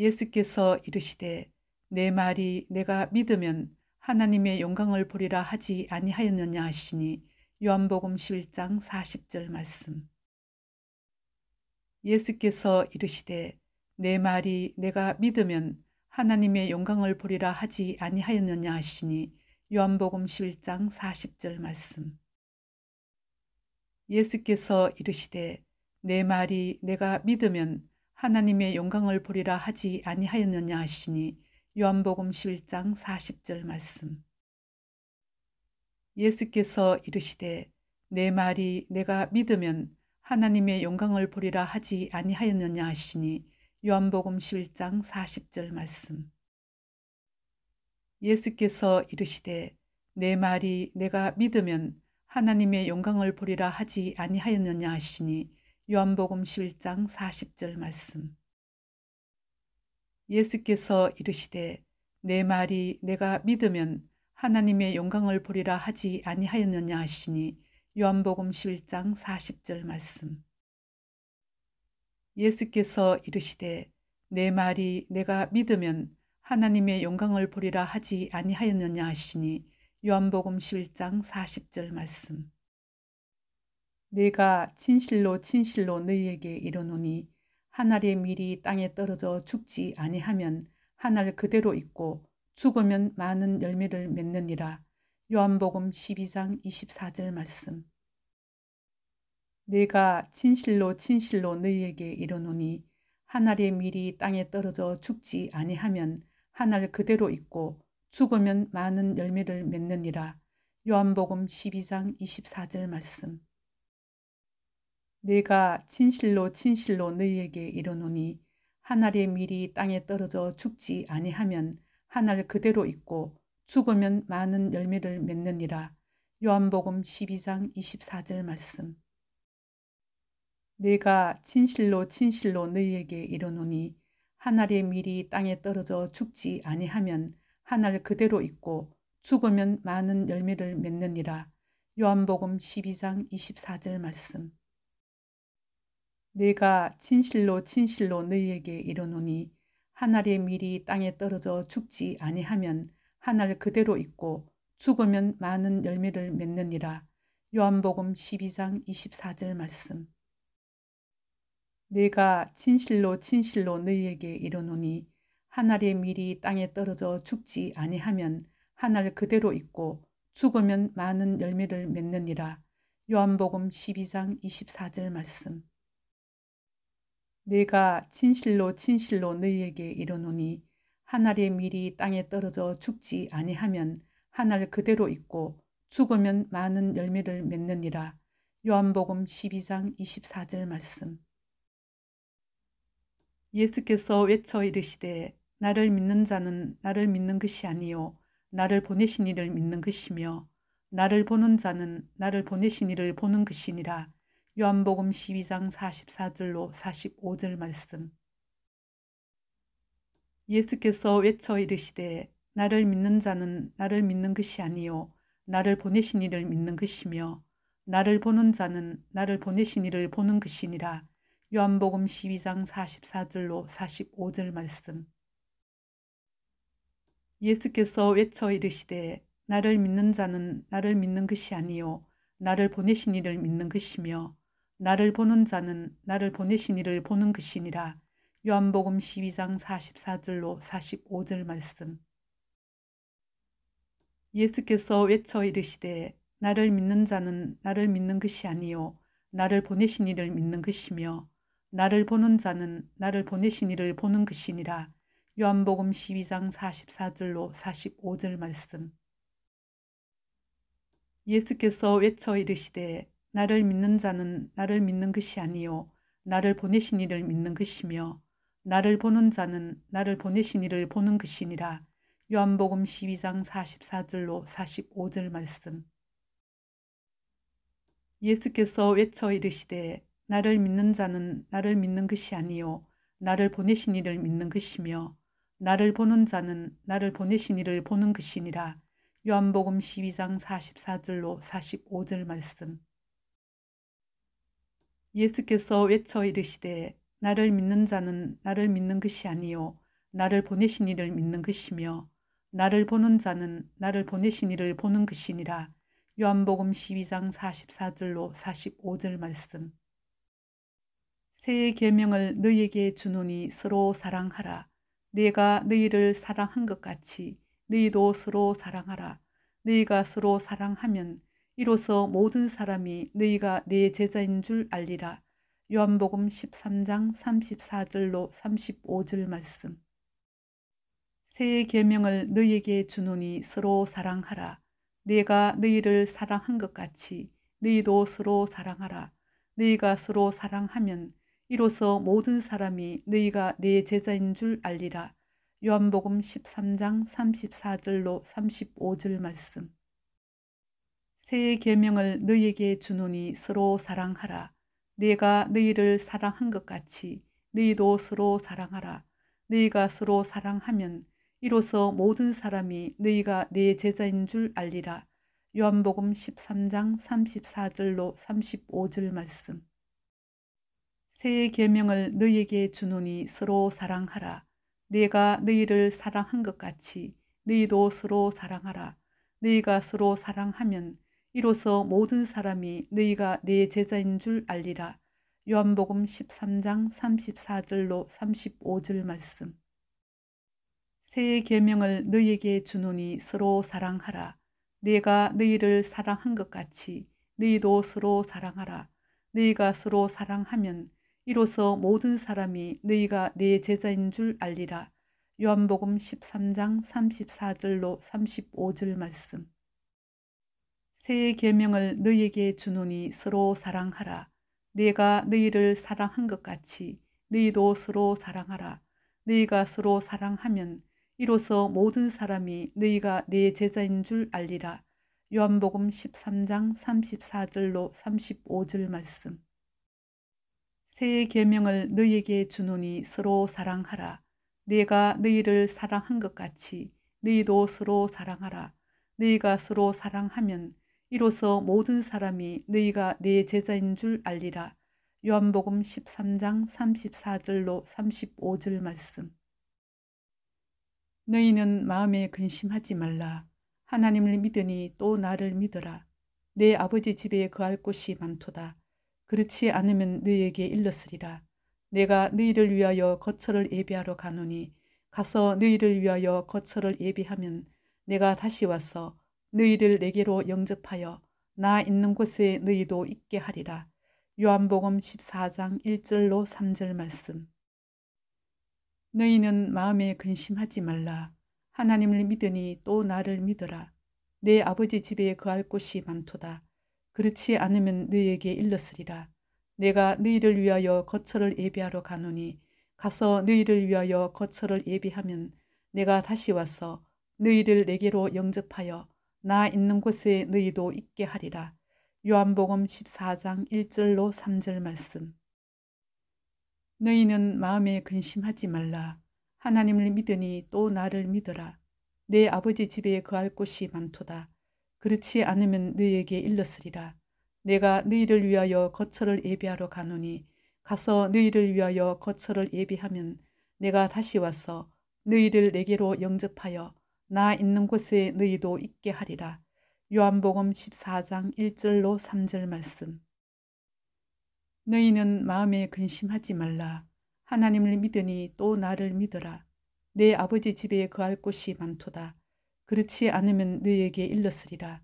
예수께서 이르시되 내 말이 내가 믿으면 하나님의 영광을 보리라 하지 아니하였느냐 하시니 요한복음 11장 40절 말씀 예수께서 이르시되 내 말이 내가 믿으면 하나님의 영광을 보리라 하지 아니하였느냐 하시니 요한복음 11장 40절 말씀 예수께서 이르시되 내 말이 내가 믿으면 하나님의 하나님의 영광을 보리라 하지 아니하였느냐 하시니 요한복음 11장 40절 말씀. 예수께서 이르시되 내 말이 내가 믿으면 하나님의 영광을 보리라 하지 아니하였느냐 하시니 요한복음 11장 40절 말씀. 예수께서 이르시되 내 말이 내가 믿으면 하나님의 영광을 보리라 하지 아니하였느냐 하시니 요한복음 11장 40절 말씀. 예수께서 이르시되 내 말이 내가 믿으면 하나님의 영광을 보리라 하지 아니하였느냐 하시니 요한복음 11장 40절 말씀. 예수께서 이르시되 내 말이 내가 믿으면 하나님의 영광을 보리라 하지 아니하였느냐 하시니 요한복음 11장 40절 말씀. 내가 진실로 진실로 너희에게 이르노니 하늘의 밀이 땅에 떨어져 죽지 아니하면 한 알 그대로 있고 죽으면 많은 열매를 맺느니라. 요한복음 12장 24절 말씀. 내가 진실로 진실로 너희에게 이르노니 한 알의 밀이 땅에 떨어져 죽지 아니하면 한 알 그대로 있고 죽으면 많은 열매를 맺느니라. 요한복음 12장 24절 말씀. 내가 진실로 진실로 너희에게 이르노니 하늘의 밀이 땅에 떨어져 죽지 아니하면 한 알 그대로 있고 죽으면 많은 열매를 맺느니라. 요한복음 12장 24절 말씀. 내가 진실로 진실로 너희에게 이르노니 한 알의 밀이 땅에 떨어져 죽지 아니하면 한 알 그대로 있고 죽으면 많은 열매를 맺느니라. 요한복음 12장 24절 말씀. 내가 진실로 진실로 너희에게 이르노니 한 알의 밀이 땅에 떨어져 죽지 아니하면 한 알 그대로 있고 죽으면 많은 열매를 맺느니라. 요한복음 12장 24절 말씀. 내가 진실로 진실로 너희에게 이르노니 한 알의 밀이 땅에 떨어져 죽지 아니하면 하늘 그대로 있고 죽으면 많은 열매를 맺느니라. 요한복음 12장 24절 말씀. 내가 진실로 진실로 너희에게 이르노니 하늘의 밀이 땅에 떨어져 죽지 아니하면 하늘 그대로 있고 죽으면 많은 열매를 맺느니라. 요한복음 12장 24절 말씀 예수께서 외쳐 이르시되 나를 믿는 자는 나를 믿는 것이 아니요 나를 보내신 이를 믿는 것이며 나를 보는 자는 나를 보내신 이를 보는 것이니라. 요한복음 12장 44절로 45절 말씀 예수께서 외쳐 이르시되 나를 믿는 자는 나를 믿는 것이 아니요 나를 보내신 이를 믿는 것이며 나를 보는 자는 나를 보내신 이를 보는 것이니라. 요한복음 12장 44절로 45절 말씀 예수께서 외쳐 이르시되 나를 믿는 자는 나를 믿는 것이 아니요 나를 보내신 이를 믿는 것이며 나를 보는 자는 나를 보내신 이를 보는 것이니라. 요한복음 12장 44절로 45절 말씀. 예수께서 외쳐 이르시되 나를 믿는 자는 나를 믿는 것이 아니요 나를 보내신 이를 믿는 것이며 나를 보는 자는 나를 보내신 이를 보는 것이니라. 요한복음 12장 44절로 45절 말씀. 예수께서 외쳐 이르시되 나를 믿는 자는 나를 믿는 것이 아니요 나를 보내신 이를 믿는 것이며 나를 보는 자는 나를 보내신 이를 보는 것이니라. 요한복음 12장 44절로 45절 말씀. 예수께서 외쳐 이르시되 나를 믿는 자는 나를 믿는 것이 아니요 나를 보내신 이를 믿는 것이며 나를 보는 자는 나를 보내신 이를 보는 것이니라. 요한복음 12장 44절로 45절 말씀. 예수께서 외쳐 이르시되 나를 믿는 자는 나를 믿는 것이 아니요 나를 보내신 이를 믿는 것이며 나를 보는 자는 나를 보내신 이를 보는 것이니라. 요한복음 12장 44절로 45절 말씀. 새 계명을 너희에게 주노니 서로 사랑하라. 내가 너희를 사랑한 것 같이 너희도 서로 사랑하라. 너희가 서로 사랑하면 이로써 모든 사람이 너희가 내 제자인 줄 알리라. 요한복음 13장 34절로 35절 말씀. 새 계명을 너희에게 주노니 서로 사랑하라. 내가 너희를 사랑한 것 같이 너희도 서로 사랑하라. 너희가 서로 사랑하면 이로써 모든 사람이 너희가 내 제자인 줄 알리라. 요한복음 13장 34절로 35절 말씀. 새 계명을 너희에게 주노니 서로 사랑하라. 내가 너희를 사랑한 것 같이 너희도 서로 사랑하라. 너희가 서로 사랑하면 이로써 모든 사람이 너희가 내 제자인 줄 알리라. 요한복음 13장 34절로 35절 말씀. 새 계명을 너희에게 주노니 서로 사랑하라. 내가 너희를 사랑한 것 같이 너희도 서로 사랑하라. 너희가 서로 사랑하면 이로써 모든 사람이 너희가 내 제자인 줄 알리라. 요한복음 13장 34절로 35절 말씀. 새 계명을 너희에게 주노니 서로 사랑하라. 내가 너희를 사랑한 것 같이 너희도 서로 사랑하라. 너희가 서로 사랑하면 이로써 모든 사람이 너희가 내 제자인 줄 알리라. 요한복음 13장 34절로 35절 말씀. 새 계명을 너희에게 주노니 서로 사랑하라. 내가 너희를 사랑한 것 같이 너희도 서로 사랑하라. 너희가 서로 사랑하면 이로써 모든 사람이 너희가 내 제자인 줄 알리라. 요한복음 13장 34절로 35절 말씀. 새 계명을 너희에게 주노니 서로 사랑하라. 내가 너희를 사랑한 것 같이 너희도 서로 사랑하라. 너희가 서로 사랑하면 이로써 모든 사람이 너희가 내 제자인 줄 알리라. 요한복음 13장 34절로 35절 말씀. 너희는 마음에 근심하지 말라. 하나님을 믿으니 또 나를 믿어라. 내 아버지 집에 거할 곳이 많도다. 그렇지 않으면 너희에게 일렀으리라. 내가 너희를 위하여 거처를 예비하러 가노니 가서 너희를 위하여 거처를 예비하면 내가 다시 와서 너희를 내게로 영접하여 나 있는 곳에 너희도 있게 하리라. 요한복음 14장 1절로 3절 말씀 너희는 마음에 근심하지 말라. 하나님을 믿으니 또 나를 믿어라. 내 아버지 집에 그할 곳이 많도다. 그렇지 않으면 너희에게 일렀으리라. 내가 너희를 위하여 거처를 예비하러 가노니 가서 너희를 위하여 거처를 예비하면 내가 다시 와서 너희를 내게로 영접하여 나 있는 곳에 너희도 있게 하리라. 요한복음 14장 1절로 3절 말씀. 너희는 마음에 근심하지 말라. 하나님을 믿으니 또 나를 믿어라. 내 아버지 집에 거할 곳이 많도다. 그렇지 않으면 너희에게 일렀으리라. 내가 너희를 위하여 거처를 예비하러 가노니 가서 너희를 위하여 거처를 예비하면 내가 다시 와서 너희를 내게로 영접하여 나 있는 곳에 너희도 있게 하리라. 요한복음 14장 1절로 3절 말씀. 너희는 마음에 근심하지 말라. 하나님을 믿으니 또 나를 믿어라. 내 아버지 집에 거할 곳이 많도다. 그렇지 않으면 너희에게 일렀으리라.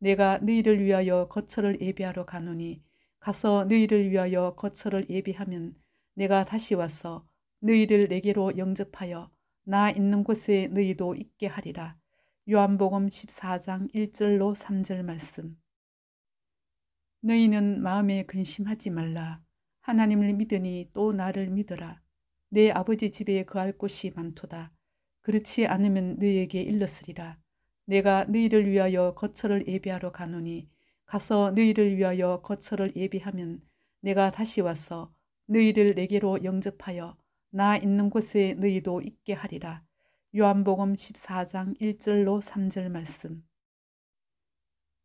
내가 너희를 위하여 거처를 예비하러 가노니 가서 너희를 위하여 거처를 예비하면 내가 다시 와서 너희를 내게로 영접하여 나 있는 곳에 너희도 있게 하리라. 요한복음 14장 1절로 3절 말씀. 너희는 마음에 근심하지 말라. 하나님을 믿으니 또 나를 믿어라. 내 아버지 집에 거할 곳이 많도다. 그렇지 않으면 너희에게 일렀으리라. 내가 너희를 위하여 거처를 예비하러 가노니 가서 너희를 위하여 거처를 예비하면 내가 다시 와서 너희를 내게로 영접하여 나 있는 곳에 너희도 있게 하리라. 요한복음 14장 1절로 3절 말씀.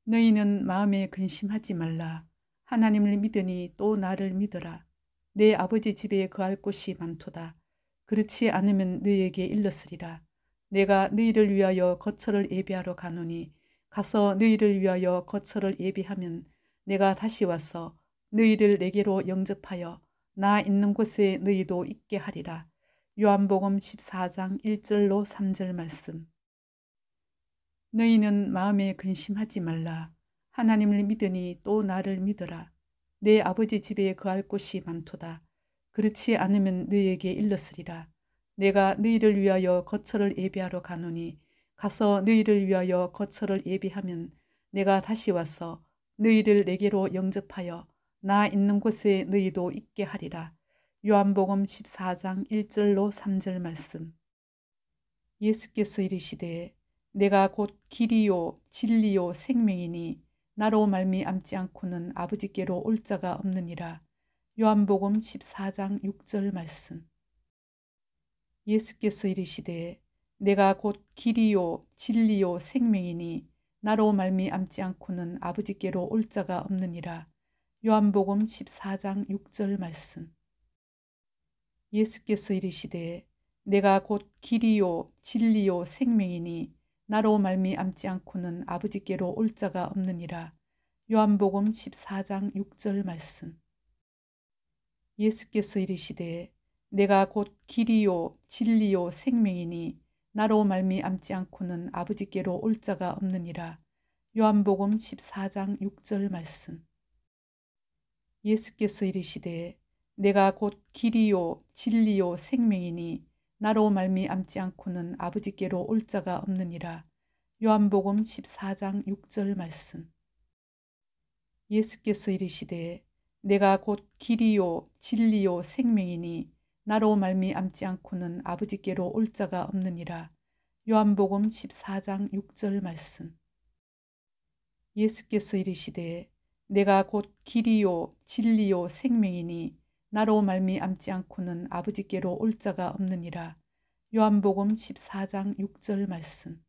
너희는 마음에 근심하지 말라. 하나님을 믿으니 또 나를 믿어라. 내 아버지 집에 거할 곳이 많도다. 그렇지 않으면 너희에게 일렀으리라. 내가 너희를 위하여 거처를 예비하러 가노니 가서 너희를 위하여 거처를 예비하면 내가 다시 와서 너희를 내게로 영접하여 나 있는 곳에 너희도 있게 하리라. 요한복음 14장 1절로 3절 말씀. 너희는 마음에 근심하지 말라. 하나님을 믿으니 또 나를 믿어라. 내 아버지 집에 거할 곳이 많도다. 그렇지 않으면 너희에게 일렀으리라. 내가 너희를 위하여 거처를 예비하러 가노니 가서 너희를 위하여 거처를 예비하면 내가 다시 와서 너희를 내게로 영접하여 나 있는 곳에 너희도 있게 하리라. 요한복음 14장 1절로 3절 말씀. 예수께서 이르시되 내가 곧 길이요 진리요 생명이니 나로 말미암지 않고는 아버지께로 올 자가 없느니라. 요한복음 14장 6절 말씀. 예수께서 이르시되 내가 곧 길이요 진리요 생명이니 나로 말미암지 않고는 아버지께로 올 자가 없느니라. 요한복음 14장 6절 말씀. 예수께서 이르시되 내가 곧 길이요 진리요 생명이니 나로 말미암지 않고는 아버지께로 올 자가 없느니라. 요한복음 14장 6절 말씀. 예수께서 이르시되 내가 곧 길이요 진리요 생명이니 나로 말미암지 않고는 아버지께로 올 자가 없느니라. 요한복음 14장 6절 말씀. 예수께서 이르시되 내가 곧 길이요 진리요 생명이니 나로 말미암지 않고는 아버지께로 올 자가 없느니라. 요한복음 14장 6절 말씀. 예수께서 이르시되 내가 곧 길이요 진리요 생명이니 나로 말미암지 않고는 아버지께로 올 자가 없느니라. 요한복음 14장 6절 말씀. 예수께서 이르시되 내가 곧 길이요 진리요 생명이니 나로 말미암지 않고는 아버지께로 올 자가 없느니라. 요한복음 14장 6절 말씀